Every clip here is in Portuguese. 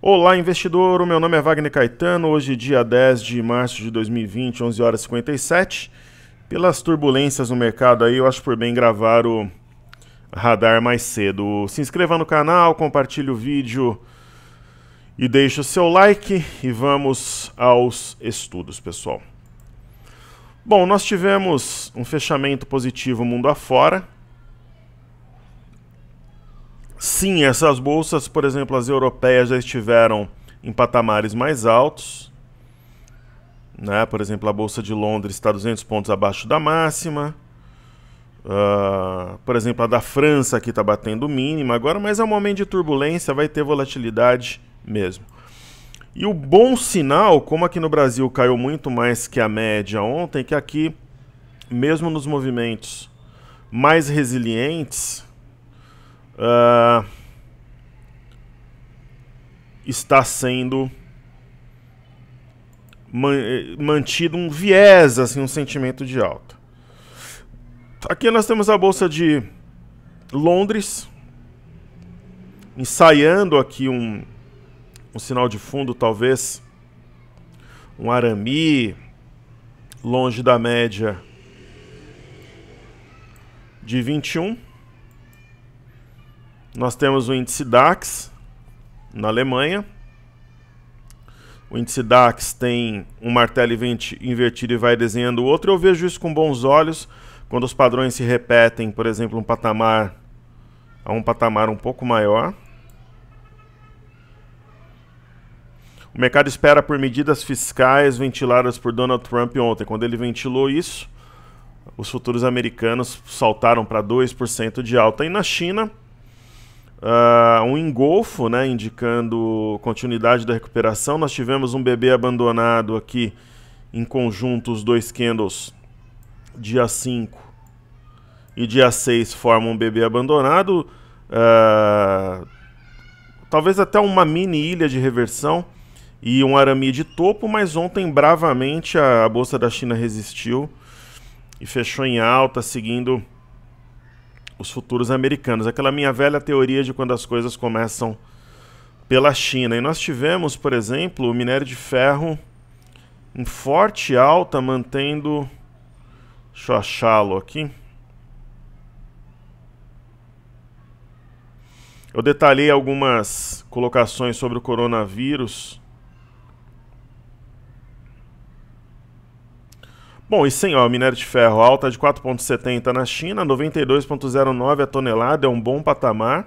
Olá, investidor. O meu nome é Wagner Caetano. Hoje, dia 10 de março de 2020, 11 horas 57. Pelas turbulências no mercado aí, eu acho por bem gravar o radar mais cedo. Se inscreva no canal, compartilhe o vídeo e deixe o seu like e vamos aos estudos, pessoal. Bom, nós tivemos um fechamento positivo mundo afora Sim, essas bolsas, por exemplo, as europeias já estiveram em patamares mais altos. Né? Por exemplo, a Bolsa de Londres está 200 pontos abaixo da máxima. Uh, por exemplo, a da França aqui está batendo o mínimo agora, mas é um momento de turbulência, vai ter volatilidade mesmo. E o bom sinal, como aqui no Brasil caiu muito mais que a média ontem, é que aqui, mesmo nos movimentos mais resilientes, uh, está sendo mantido um viés, assim, um sentimento de alta. Aqui nós temos a bolsa de Londres ensaiando aqui um, um sinal de fundo, talvez um arami longe da média de 21. Nós temos o índice DAX na Alemanha. O índice DAX tem um martelo invertido e vai desenhando o outro. Eu vejo isso com bons olhos quando os padrões se repetem, por exemplo, um patamar a um patamar um pouco maior. O mercado espera por medidas fiscais ventiladas por Donald Trump ontem. Quando ele ventilou isso, os futuros americanos saltaram para 2% de alta. E na China, Uh, um engolfo, né, indicando continuidade da recuperação. Nós tivemos um bebê abandonado aqui em conjunto, os dois candles, dia 5 e dia 6 formam um bebê abandonado. Uh, talvez até uma mini ilha de reversão e um arame de topo, mas ontem bravamente a, a Bolsa da China resistiu e fechou em alta, seguindo os futuros americanos. Aquela minha velha teoria de quando as coisas começam pela China. E nós tivemos, por exemplo, o minério de ferro em forte alta, mantendo. Deixa eu achá-lo aqui. Eu detalhei algumas colocações sobre o coronavírus Bom, e sim, ó, minério de ferro alta de 4,70 na China, 92,09 a tonelada, é um bom patamar.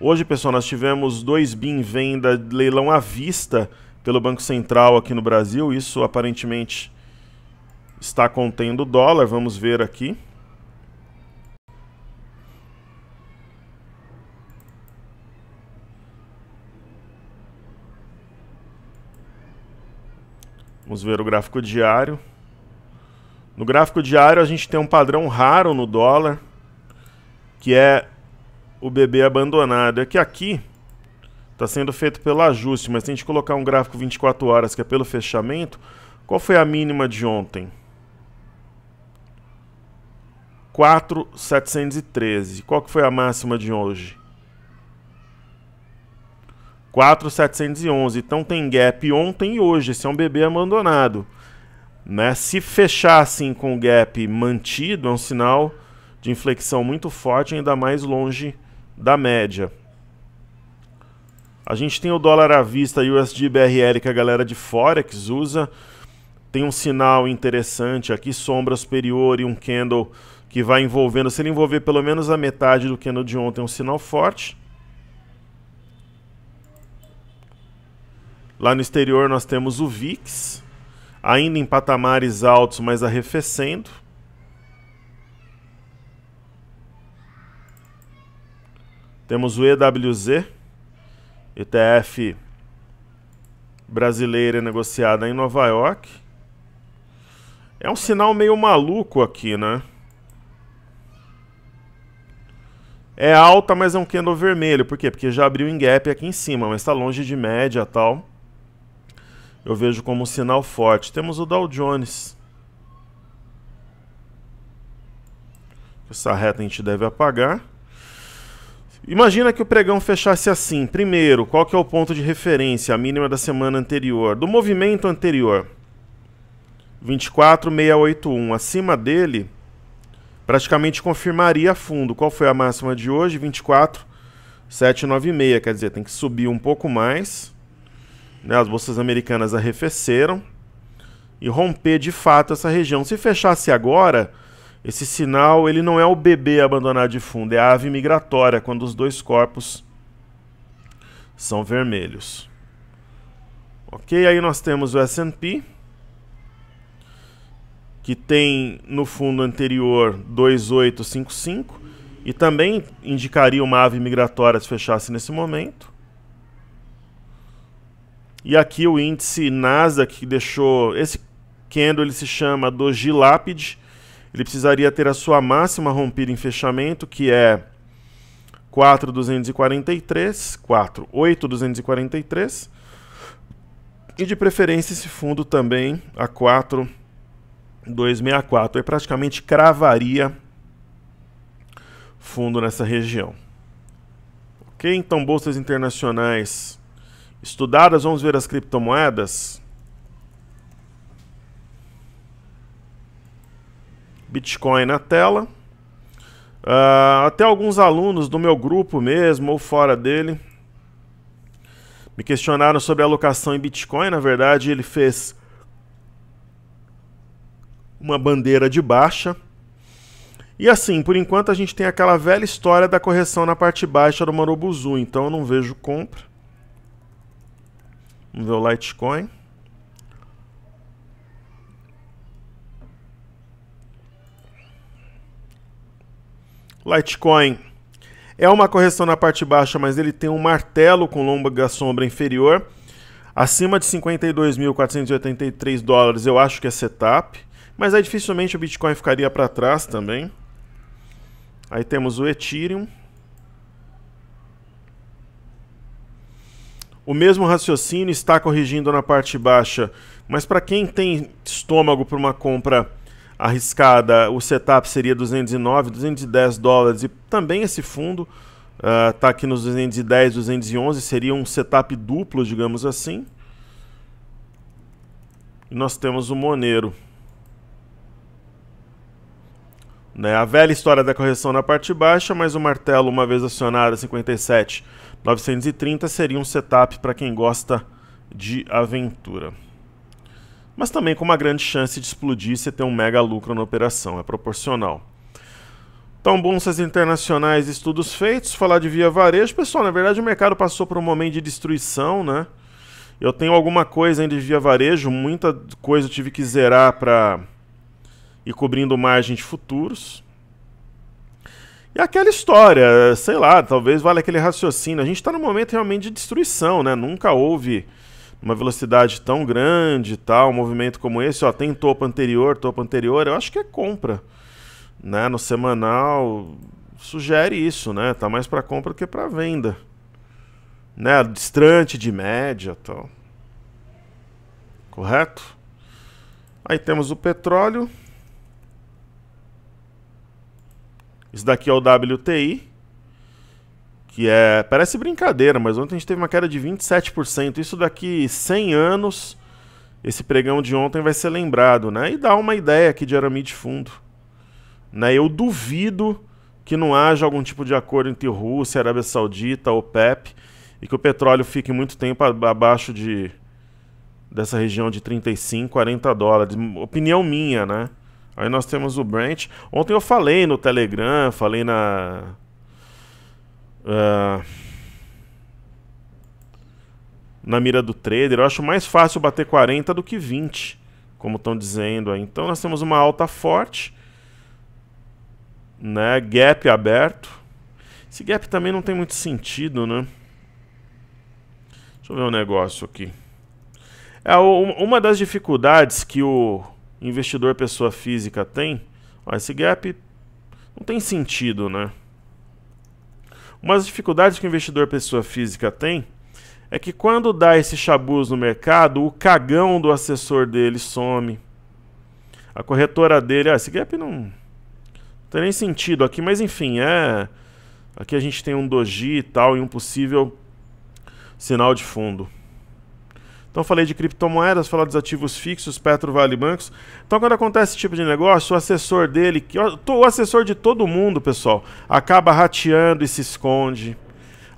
Hoje, pessoal, nós tivemos dois BIM venda leilão à vista pelo Banco Central aqui no Brasil. Isso aparentemente está contendo dólar, vamos ver aqui. Vamos ver o gráfico diário. No gráfico diário, a gente tem um padrão raro no dólar, que é o bebê abandonado. É que aqui está sendo feito pelo ajuste, mas se a gente colocar um gráfico 24 horas, que é pelo fechamento, qual foi a mínima de ontem? 4,713. Qual que foi a máxima de hoje? 4,711. Então tem gap ontem e hoje. Esse é um bebê abandonado. Né? Se fechar assim com o gap mantido, é um sinal de inflexão muito forte, ainda mais longe da média. A gente tem o dólar à vista e o USD BRL que a galera de Forex usa. Tem um sinal interessante aqui, sombra superior e um candle que vai envolvendo. Se ele envolver pelo menos a metade do candle de ontem, é um sinal forte. Lá no exterior nós temos o VIX, ainda em patamares altos, mas arrefecendo. Temos o EWZ, ETF brasileira negociada em Nova York. É um sinal meio maluco aqui, né? É alta, mas é um candle vermelho. Por quê? Porque já abriu em gap aqui em cima, mas está longe de média tal eu vejo como um sinal forte. Temos o Dow Jones. Essa reta a gente deve apagar. Imagina que o pregão fechasse assim. Primeiro, qual que é o ponto de referência, a mínima da semana anterior, do movimento anterior? 24681. Acima dele, praticamente confirmaria fundo. Qual foi a máxima de hoje? 24796, quer dizer, tem que subir um pouco mais né, as bolsas americanas arrefeceram e romper de fato essa região. Se fechasse agora, esse sinal ele não é o bebê abandonado de fundo, é a ave migratória, quando os dois corpos são vermelhos. Ok, aí nós temos o S&P, que tem no fundo anterior 2855, e também indicaria uma ave migratória se fechasse nesse momento. E aqui o índice Nasdaq que deixou esse candle, ele se chama Doji Lápide. Ele precisaria ter a sua máxima rompida em fechamento, que é 4,243, 48243. E de preferência esse fundo também a 4,264. Aí é praticamente cravaria fundo nessa região. Ok? Então, bolsas internacionais estudadas, vamos ver as criptomoedas. Bitcoin na tela. Uh, até alguns alunos do meu grupo mesmo, ou fora dele, me questionaram sobre a alocação em Bitcoin. Na verdade, ele fez uma bandeira de baixa. E assim, por enquanto a gente tem aquela velha história da correção na parte baixa do Marobuzu, então eu não vejo compra. Vamos ver o Litecoin. Litecoin é uma correção na parte baixa, mas ele tem um martelo com longa sombra inferior. Acima de 52.483 dólares eu acho que é setup, mas aí dificilmente o Bitcoin ficaria para trás também. Aí temos o Ethereum. O mesmo raciocínio está corrigindo na parte baixa, mas para quem tem estômago para uma compra arriscada, o setup seria 209, 210 dólares e também esse fundo está ah, uh, aqui nos 210, 211, seria um setup duplo, digamos assim. E nós temos o Monero. Né? A velha história da correção na parte baixa, mas o martelo, uma vez acionado, 57,930, seria um setup para quem gosta de aventura. Mas também com uma grande chance de explodir se ter um mega lucro na operação, é proporcional. Então, bolsas internacionais, estudos feitos, falar de via varejo. Pessoal, na verdade o mercado passou por um momento de destruição, né? Eu tenho alguma coisa ainda de via varejo, muita coisa eu tive que zerar para e cobrindo margens de futuros. E aquela história, sei lá, talvez vale aquele raciocínio. A gente está num momento realmente de destruição, né? Nunca houve uma velocidade tão grande e tal, um movimento como esse, ó, tem topo anterior, topo anterior, eu acho que é compra, né? No semanal sugere isso, né? Tá mais para compra do que para venda. Né? Distante de média, tal. Correto? Aí temos o petróleo Isso daqui é o WTI, que é. Parece brincadeira, mas ontem a gente teve uma queda de 27%. Isso daqui 100 anos, esse pregão de ontem vai ser lembrado, né? E dá uma ideia aqui de de fundo. Né? Eu duvido que não haja algum tipo de acordo entre Rússia, Arábia Saudita, OPEP e que o petróleo fique muito tempo abaixo de dessa região de 35, 40 dólares. Opinião minha, né? Aí nós temos o Branch. Ontem eu falei no Telegram, falei na. Uh, na mira do trader. Eu acho mais fácil bater 40 do que 20, como estão dizendo aí. Então nós temos uma alta forte, né? Gap aberto. Esse gap também não tem muito sentido, né? Deixa eu ver um negócio aqui. É, uma das dificuldades que o investidor pessoa física tem, ó, esse gap não tem sentido, né? Uma das dificuldades que o investidor pessoa física tem é que quando dá esse chabuz no mercado, o cagão do assessor dele some. A corretora dele, ah, esse gap não, não tem nem sentido aqui, mas enfim, é. Aqui a gente tem um doji e tal, e um possível sinal de fundo. Então falei de criptomoedas, falei dos ativos fixos, Petro Vale Bancos. Então quando acontece esse tipo de negócio, o assessor dele, que o assessor de todo mundo, pessoal, acaba rateando e se esconde.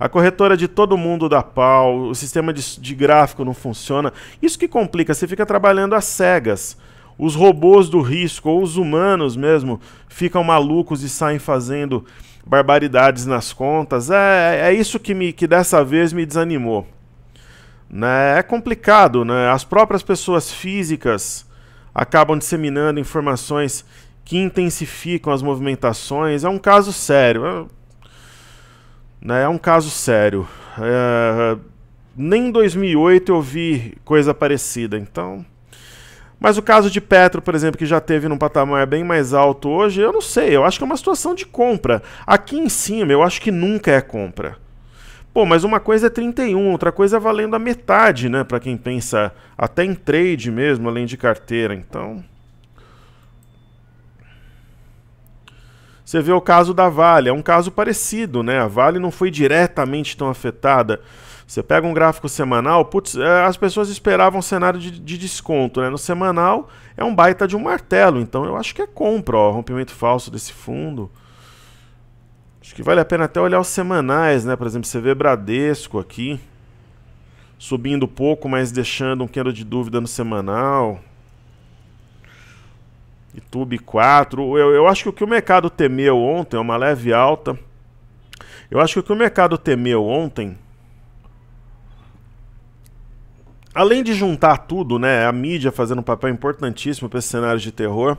A corretora de todo mundo dá pau, o sistema de, de gráfico não funciona. Isso que complica, você fica trabalhando às cegas os robôs do risco ou os humanos mesmo ficam malucos e saem fazendo barbaridades nas contas. É, é, é isso que me que dessa vez me desanimou. Né? É complicado, né? As próprias pessoas físicas acabam disseminando informações que intensificam as movimentações. É um caso sério. É né? É um caso sério. É... Nem em 2008 eu vi coisa parecida, então... Mas o caso de Petro, por exemplo, que já teve num patamar bem mais alto hoje, eu não sei, eu acho que é uma situação de compra. Aqui em cima, eu acho que nunca é compra. Pô, mas uma coisa é 31, outra coisa é valendo a metade, né? Para quem pensa até em trade mesmo, além de carteira. Então. Você vê o caso da Vale, é um caso parecido, né? A Vale não foi diretamente tão afetada. Você pega um gráfico semanal, putz, é, as pessoas esperavam um cenário de, de, desconto, né? No semanal é um baita de um martelo, então eu acho que é compra, ó, rompimento falso desse fundo. Acho que vale a pena até olhar os semanais, né? Por exemplo, você vê Bradesco aqui, subindo pouco, mas deixando um quero de dúvida no semanal. YouTube 4. Eu, eu acho que o que o mercado temeu ontem é uma leve alta. Eu acho que o que o mercado temeu ontem além de juntar tudo, né, a mídia fazendo um papel importantíssimo para esse cenário de terror,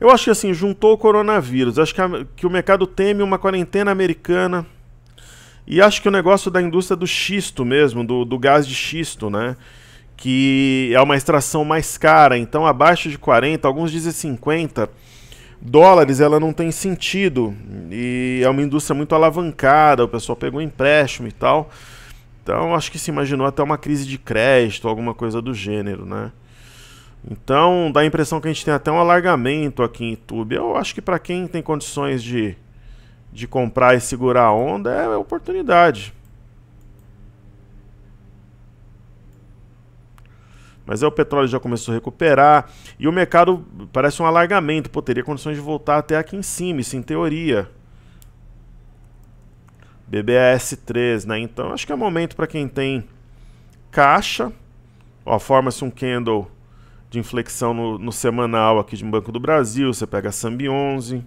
eu acho que assim, juntou o coronavírus. Acho que, a, que o mercado teme uma quarentena americana. E acho que o negócio da indústria do xisto mesmo, do, do gás de xisto, né? Que é uma extração mais cara. Então, abaixo de 40, alguns dizem 50 dólares, ela não tem sentido. E é uma indústria muito alavancada, o pessoal pegou empréstimo e tal. Então, acho que se imaginou até uma crise de crédito, alguma coisa do gênero, né? Então dá a impressão que a gente tem até um alargamento aqui em YouTube. Eu acho que para quem tem condições de, de comprar e segurar a onda é oportunidade. Mas é o petróleo já começou a recuperar e o mercado parece um alargamento. Pô, teria condições de voltar até aqui em cima, isso em teoria. BBS3, né? Então acho que é momento para quem tem caixa. Ó, forma-se um candle de inflexão no, no semanal aqui de Banco do Brasil, você pega a Samb 11.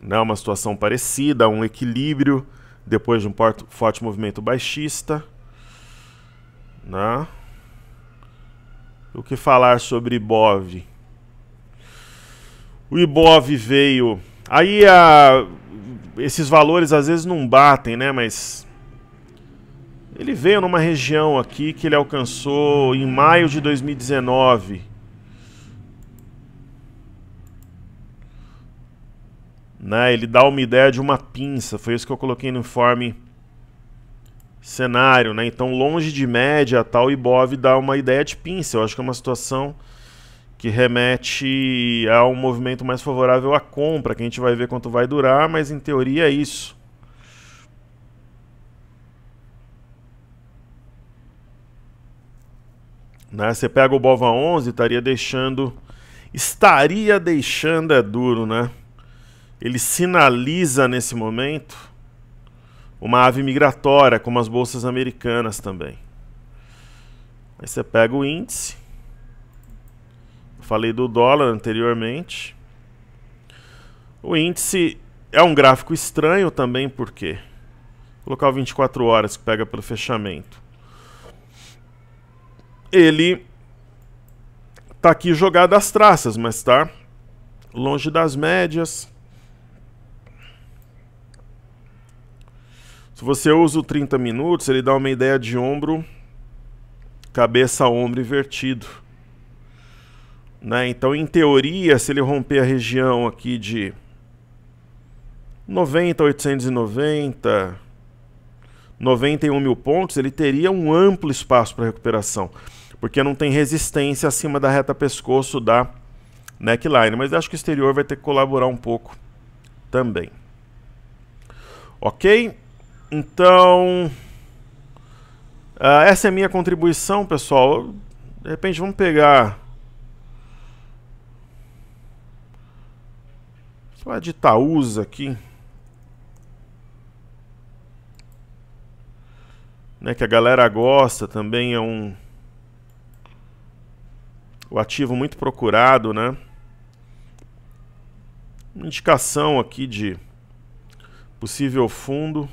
Né, uma situação parecida, um equilíbrio depois de um forte movimento baixista. Né? O que falar sobre Ibov? O Ibov veio. Aí a... esses valores às vezes não batem, né? Mas ele veio numa região aqui que ele alcançou em maio de 2019. Né? Ele dá uma ideia de uma pinça, foi isso que eu coloquei no informe cenário, né? Então, longe de média, tal, Ibov dá uma ideia de pinça. Eu acho que é uma situação que remete a um movimento mais favorável à compra, que a gente vai ver quanto vai durar, mas em teoria é isso. Né? Você pega o Bova 11, estaria deixando. Estaria deixando é duro, né? Ele sinaliza nesse momento uma ave migratória, como as bolsas americanas também. Aí você pega o índice. Eu falei do dólar anteriormente. O índice é um gráfico estranho também, por quê? Vou colocar o 24 horas que pega pelo fechamento ele tá aqui jogado às traças, mas tá longe das médias. Se você usa o 30 minutos, ele dá uma ideia de ombro, cabeça, ombro invertido. Né? Então, em teoria, se ele romper a região aqui de 90, 890, 91 mil pontos, ele teria um amplo espaço para recuperação porque não tem resistência acima da reta pescoço da neckline. Mas acho que o exterior vai ter que colaborar um pouco também. Ok? Então, uh, essa é a minha contribuição, pessoal. De repente, vamos pegar. Vou falar de Itaúsa aqui. Né, que a galera gosta também. É um o ativo muito procurado, né? Uma indicação aqui de possível fundo.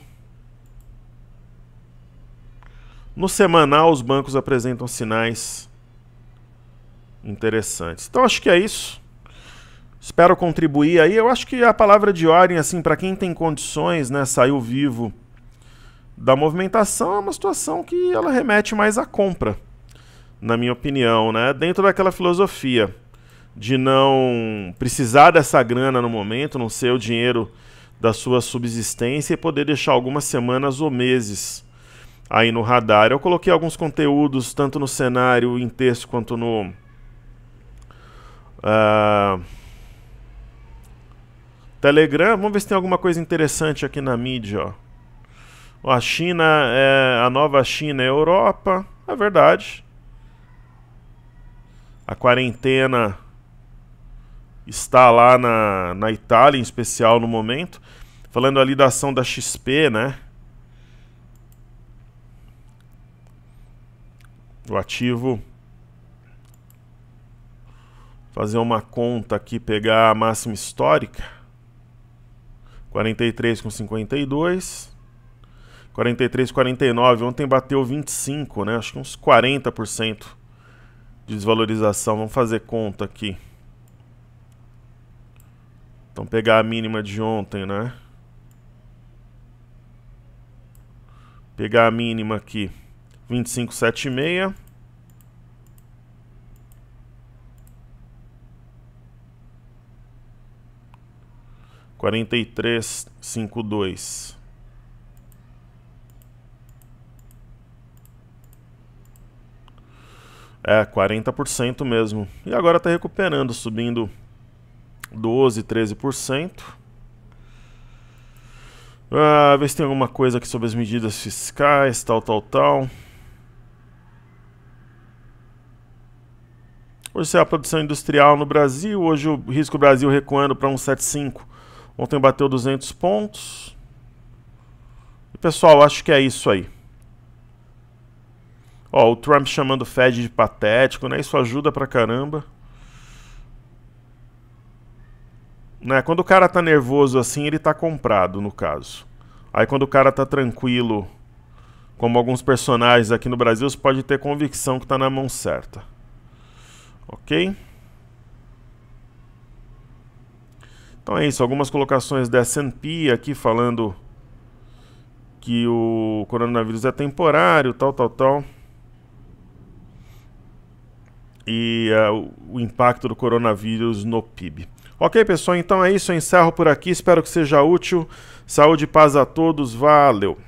No semanal, os bancos apresentam sinais interessantes. Então, acho que é isso. Espero contribuir aí. Eu acho que a palavra de ordem, assim, para quem tem condições, né, saiu vivo da movimentação, é uma situação que ela remete mais à compra na minha opinião, né? Dentro daquela filosofia de não precisar dessa grana no momento, não ser o dinheiro da sua subsistência e poder deixar algumas semanas ou meses aí no radar. Eu coloquei alguns conteúdos tanto no cenário em texto quanto no uh, Telegram. Vamos ver se tem alguma coisa interessante aqui na mídia. Ó. A China é a nova China é a Europa, é verdade. A quarentena está lá na, na Itália, em especial no momento. Falando ali da ação da XP, né? O ativo. Fazer uma conta aqui, pegar a máxima histórica. 43,52. 43,49. Ontem bateu 25, né? Acho que uns 40% de desvalorização. Vamos fazer conta aqui. Então pegar a mínima de ontem, né? Pegar a mínima aqui. 25,76. Quarenta e três, cinco, dois. É, 40% mesmo. E agora está recuperando, subindo 12, 13%. Ah, ver se tem alguma coisa aqui sobre as medidas fiscais, tal, tal, tal. Hoje é a produção industrial no Brasil, hoje o risco Brasil recuando para 1,75. Ontem bateu 200 pontos. E pessoal, acho que é isso aí. Ó, o Trump chamando o Fed de patético, né? Isso ajuda pra caramba. Né? Quando o cara tá nervoso assim, ele tá comprado, no caso. Aí quando o cara tá tranquilo, como alguns personagens aqui no Brasil, você pode ter convicção que tá na mão certa. Ok? Então é isso, algumas colocações da S&P aqui falando que o coronavírus é temporário, tal, tal, tal e uh, o impacto do coronavírus no PIB. Ok, pessoal, então é isso. Eu encerro por aqui. Espero que seja útil. Saúde e paz a todos. Valeu!